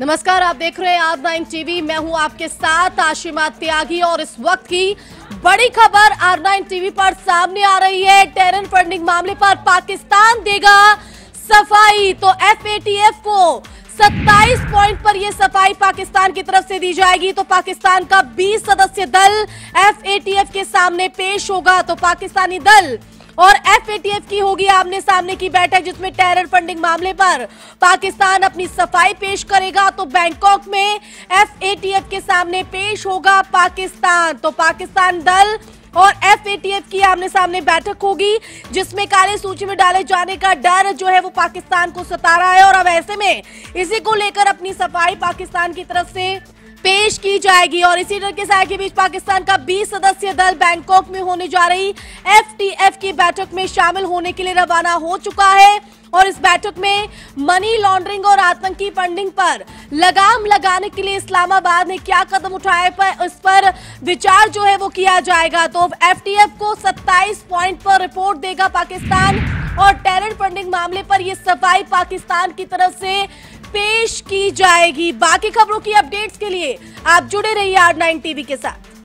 नमस्कार आप देख रहे हैं आज नाइन टीवी मैं हूं आपके साथ आशिमा त्यागी और इस वक्त की बड़ी खबर आर नाइन टीवी पर सामने आ रही है टेरन फंडिंग मामले पर पाकिस्तान देगा सफाई तो एफ को 27 पॉइंट पर यह सफाई पाकिस्तान की तरफ से दी जाएगी तो पाकिस्तान का 20 सदस्य दल एफ के सामने पेश होगा तो पाकिस्तानी दल और एफएटीएफ की होगी आमने सामने की बैठक जिसमें टेरर फंडिंग मामले पर पाकिस्तान अपनी सफाई पेश करेगा तो बैंकॉक में एफएटीएफ के सामने पेश होगा पाकिस्तान तो पाकिस्तान दल और एफएटीएफ की आमने सामने बैठक होगी जिसमें काले सूची में डाले जाने का डर जो है वो पाकिस्तान को सता रहा है और अब ऐसे में इसी को लेकर अपनी सफाई पाकिस्तान की तरफ से पेश की जाएगी और इसी डर के साय के बीच पाकिस्तान का 20 सदस्यीय दल बैंकॉक में होने जा रही एफटीएफ की बैठक में शामिल होने के लिए रवाना हो चुका है और इस बैठक में मनी लॉन्ड्रिंग और आतंकी फंडिंग पर लगाम लगाने के लिए इस्लामाबाद ने क्या कदम उठाए पर इस पर विचार जो है वो किया जाएगा तो एफटीएफ को 27 पॉइंट पर रिपोर्ट देगा पाकिस्तान और टेरर फंडिंग मामले पर ये सफाई पाकिस्तान की तरफ से पेश की जाएगी बाकी खबरों की अपडेट्स के लिए आप जुड़े रहिए आर नाइन टीवी के साथ